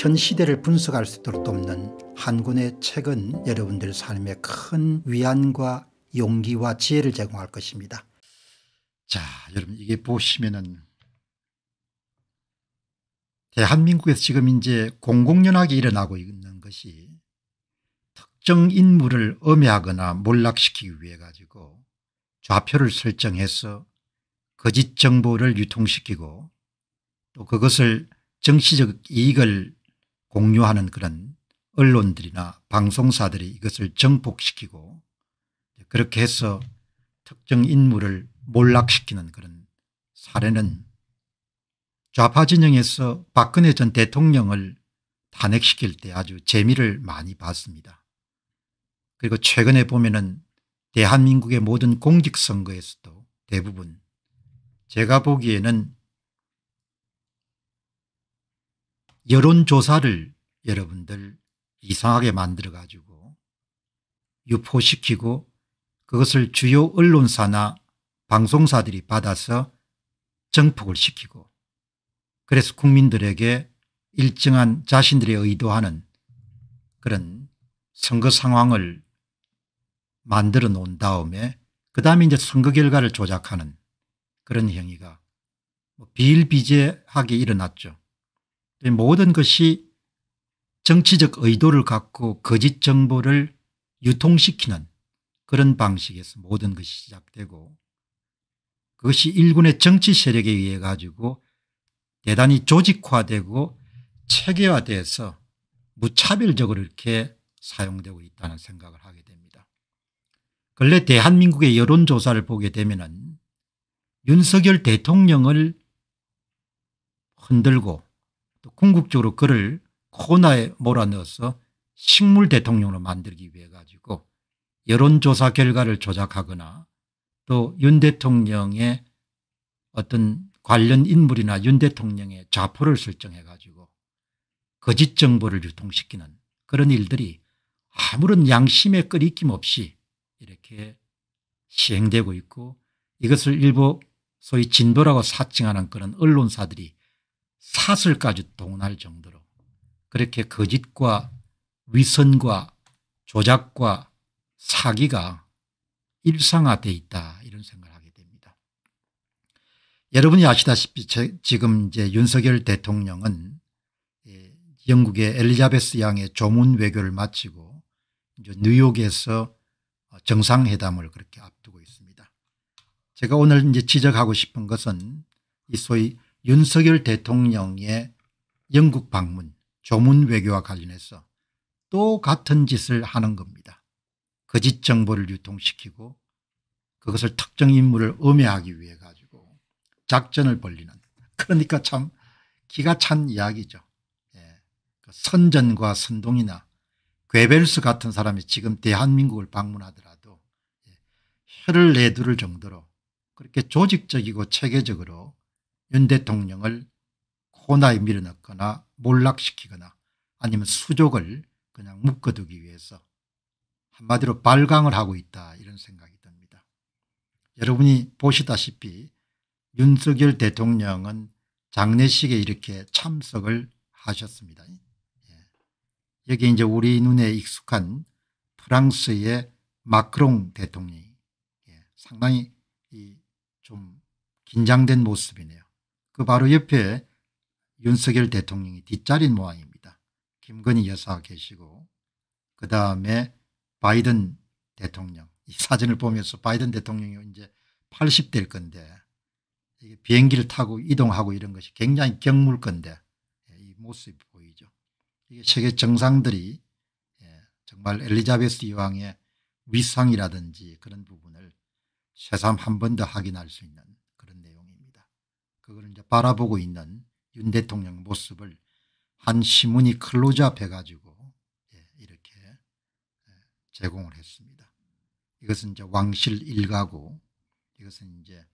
현 시대를 분석할 수 있도록 돕는 한 권의 책은 여러분들 삶에 큰 위안과 용기와 지혜를 제공할 것입니다. 자 여러분 이게 보시면은 대한민국에서 지금 이제 공공연하게 일어나고 있는 것이 특정 인물을 엄해하거나 몰락시키기 위해 가지고 좌표를 설정해서 거짓 정보를 유통시키고 또 그것을 정치적 이익을 공유하는 그런 언론들이나 방송사들이 이것을 정폭시키고 그렇게 해서 특정 인물을 몰락시키는 그런 사례는 좌파 진영에서 박근혜 전 대통령을 탄핵시킬 때 아주 재미를 많이 봤습니다. 그리고 최근에 보면은 대한민국의 모든 공직선거에서도 대부분 제가 보기에는 여론조사를 여러분들 이상하게 만들어 가지고 유포시키고 그것을 주요 언론사나 방송사들이 받아서 정폭을 시키고 그래서 국민들에게 일정한 자신들의 의도하는 그런 선거 상황을 만들어 놓은 다음에 그 다음에 이제 선거 결과를 조작하는 그런 행위가 뭐 비일비재하게 일어났죠. 네, 모든 것이 정치적 의도를 갖고 거짓 정보를 유통시키는 그런 방식에서 모든 것이 시작되고 그것이 일군의 정치 세력에 의해 가지고 대단히 조직화되고 체계화돼서 무차별적으로 이렇게 사용되고 있다는 생각을 하게 됩니다. 근래 대한민국의 여론조사를 보게 되면 윤석열 대통령을 흔들고 궁극적으로 그를 코너에 몰아넣어서 식물 대통령으로 만들기 위해 가지고 여론조사 결과를 조작하거나 또 윤 대통령의 어떤 관련 인물이나 윤 대통령의 좌포를 설정해 가지고 거짓 정보를 유통시키는 그런 일들이 아무런 양심의 끌이낌 없이 이렇게 시행되고 있고 이것을 일부 소위 진보라고 사칭하는 그런 언론사들이 사슬까지 동원할 정도로 그렇게 거짓과 위선과 조작과 사기가 일상화되어 있다 이런 생각을 하게 됩니다. 여러분이 아시다시피 지금 이제 윤석열 대통령은 예, 영국의 엘리자베스 양의 조문 외교를 마치고 이제 뉴욕에서 정상회담을 그렇게 앞두고 있습니다. 제가 오늘 이제 지적하고 싶은 것은 이 소위 윤석열 대통령의 영국 방문 조문 외교와 관련해서 또 같은 짓을 하는 겁니다. 거짓 그 정보를 유통시키고 그것을 특정 인물을 음해하기 위해 가지고 작전을 벌리는 그러니까 참 기가 찬 이야기죠. 예. 그 선전과 선동이나 괴벨스 같은 사람이 지금 대한민국을 방문하더라도 예, 혀를 내두를 정도로 그렇게 조직적이고 체계적으로 윤 대통령을 코나에 밀어넣거나 몰락시키거나 아니면 수족을 그냥 묶어두기 위해서 한마디로 발광을 하고 있다 이런 생각이 듭니다. 여러분이 보시다시피 윤석열 대통령은 장례식에 이렇게 참석을 하셨습니다. 예. 여기 이제 우리 눈에 익숙한 프랑스의 마크롱 대통령이 예, 상당히 좀 긴장된 모습이네요. 그 바로 옆에 윤석열 대통령이 뒷자리 모양입니다. 김건희 여사 계시고 그 다음에 바이든 대통령 이 사진을 보면서 바이든 대통령이 이제 8 0대 건데 비행기를 타고 이동하고 이런 것이 굉장히 경물 건데 예, 이 모습이 보이죠. 이게 세계 정상들이 예, 정말 엘리자베스 여왕의 위상이라든지 그런 부분을 새삼 한 번 더 확인할 수 있는 그런 내용. 그거를 이제 바라보고 있는 윤 대통령 모습을 한 신문이 클로즈업 해가지고 예, 이렇게 예, 제공을 했습니다. 이것은 이제 왕실 일가고 이것은 이제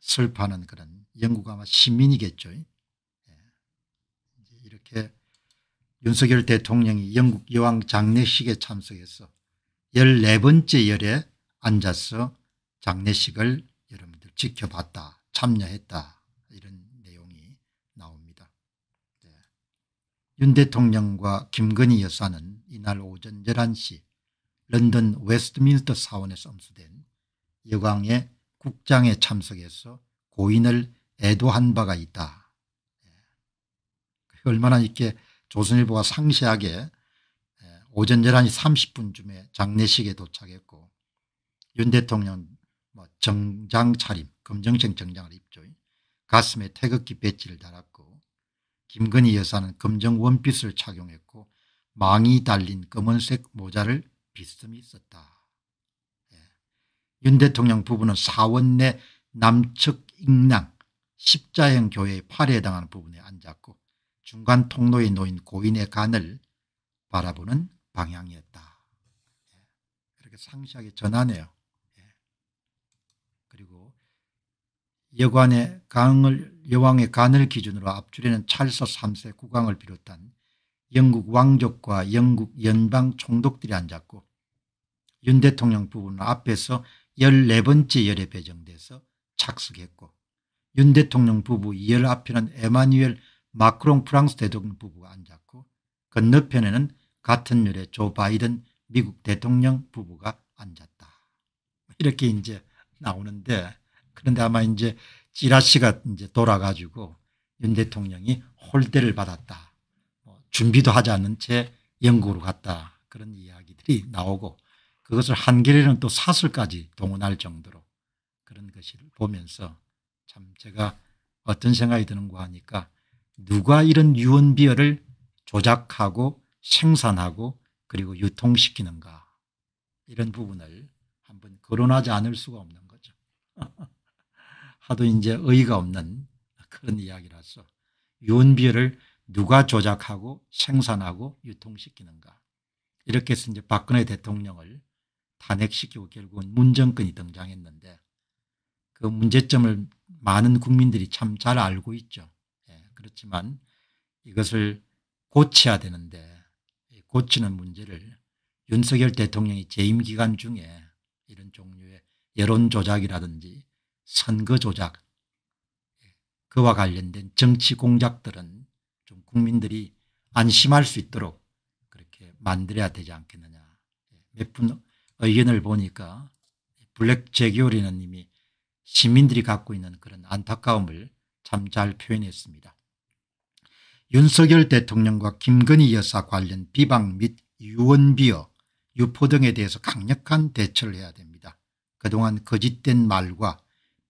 설파는 그런 영국 아마 시민이겠죠. 예, 이렇게 윤석열 대통령이 영국 여왕 장례식에 참석해서 14번째 열에 앉아서 장례식을 여러분들 지켜봤다 참여했다 윤 대통령과 김건희 여사는 이날 오전 11시 런던 웨스트민스터 사원에서 엄수된 여광의 국장에 참석해서 고인을 애도한 바가 있다. 예. 얼마나 이렇게 조선일보가 상세하게 예, 오전 11시 30분쯤에 장례식에 도착했고 윤 대통령 뭐 정장 차림, 검정색 정장을 입죠. 가슴에 태극기 배지를 달았고 김건희 여사는 검정 원피스를 착용했고 망이 달린 검은색 모자를 비스듬히 썼다. 예. 윤 대통령 부부는 사원 내 남측 익랑 십자형 교회의 팔에 해당하는 부분에 앉았고 중간 통로에 놓인 고인의 간을 바라보는 방향이었다. 예. 그렇게 상시하게 전하네요. 여관의 강을 여왕의 간을 기준으로 앞줄에는 찰서 3세 국왕을 비롯한 영국 왕족과 영국 연방 총독들이 앉았고 윤 대통령 부부는 앞에서 14번째 열에 배정돼서 착석했고 윤 대통령 부부 2열 앞에는 에마뉘엘 마크롱 프랑스 대통령 부부가 앉았고 건너편에는 같은 열에 조 바이든 미국 대통령 부부가 앉았다. 이렇게 이제 나오는데 그런데 아마 이제 찌라시가 이제 돌아가지고 윤 대통령이 홀대를 받았다. 뭐 준비도 하지 않은 채 영국으로 갔다. 그런 이야기들이 나오고 그것을 한겨레는 또 사설까지 동원할 정도로 그런 것을 보면서 참 제가 어떤 생각이 드는가 하니까 누가 이런 유언비어를 조작하고 생산하고 그리고 유통시키는가 이런 부분을 한번 거론하지 않을 수가 없는 거죠. 하도 이제 의의가 없는 그런 이야기라서 유언비어를 누가 조작하고 생산하고 유통시키는가. 이렇게 해서 이제 박근혜 대통령을 탄핵시키고 결국은 문정권이 등장했는데 그 문제점을 많은 국민들이 참 잘 알고 있죠. 예, 그렇지만 이것을 고쳐야 되는데 고치는 문제를 윤석열 대통령이 재임 기간 중에 이런 종류의 여론 조작이라든지 선거 조작 그와 관련된 정치 공작들은 좀 국민들이 안심할 수 있도록 그렇게 만들어야 되지 않겠느냐 몇 분 의견을 보니까 블랙 재기오리는 이미 시민들이 갖고 있는 그런 안타까움을 참 잘 표현했습니다. 윤석열 대통령과 김건희 여사 관련 비방 및 유언비어 유포 등에 대해서 강력한 대처를 해야 됩니다. 그동안 거짓된 말과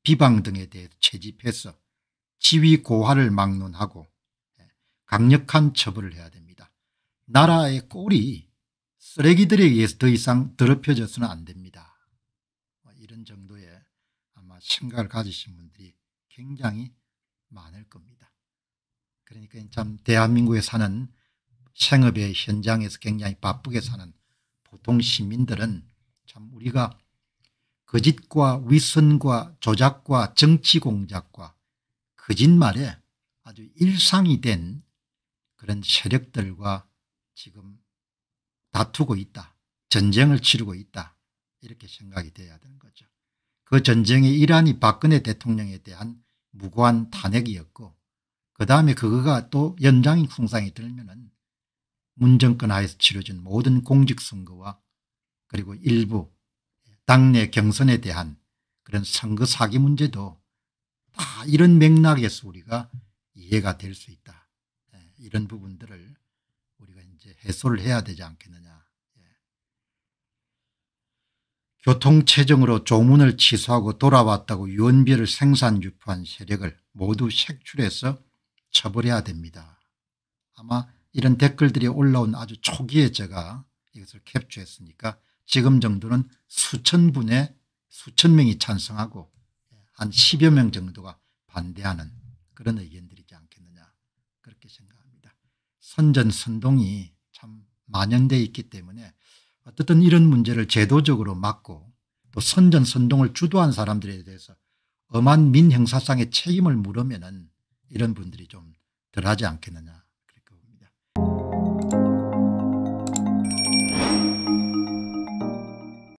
비방 등에 대해 채집해서 지위 고하를 막론하고 예, 강력한 처벌을 해야 됩니다. 나라의 꼴이 쓰레기들에 의해서 더 이상 더럽혀져서는 안 됩니다. 뭐 이런 정도의 아마 생각을 가지신 분들이 굉장히 많을 겁니다. 그러니까 참 대한민국에 사는 생업의 현장에서 굉장히 바쁘게 사는 보통 시민들은 참 우리가 거짓과 위선과 조작과 정치공작과 거짓말에 아주 일상이 된 그런 세력들과 지금 다투고 있다. 전쟁을 치르고 있다. 이렇게 생각이 돼야 되는 거죠. 그 전쟁의 일환이 박근혜 대통령에 대한 무고한 탄핵이었고 그 다음에 그거가 또 연장이 풍상이 들면 은 문정권 하에서 치러진 모든 공직선거와 그리고 일부 당내 경선에 대한 그런 선거 사기 문제도 다 이런 맥락에서 우리가 이해가 될 수 있다. 예, 이런 부분들을 우리가 이제 해소를 해야 되지 않겠느냐. 예. 교통체증으로 조문을 취소하고 돌아왔다고 유언비를 생산 유포한 세력을 모두 색출해서 처벌해야 됩니다. 아마 이런 댓글들이 올라온 아주 초기에 제가 이것을 캡처했으니까 지금 정도는 수천 분의 수천 명이 찬성하고 한 10여 명 정도가 반대하는 그런 의견들이지 않겠느냐 그렇게 생각합니다. 선전 선동이 참 만연되어 있기 때문에 어떻든 이런 문제를 제도적으로 막고 또 선전 선동을 주도한 사람들에 대해서 엄한 민형사상의 책임을 물으면 은 이런 분들이 좀 덜하지 않겠느냐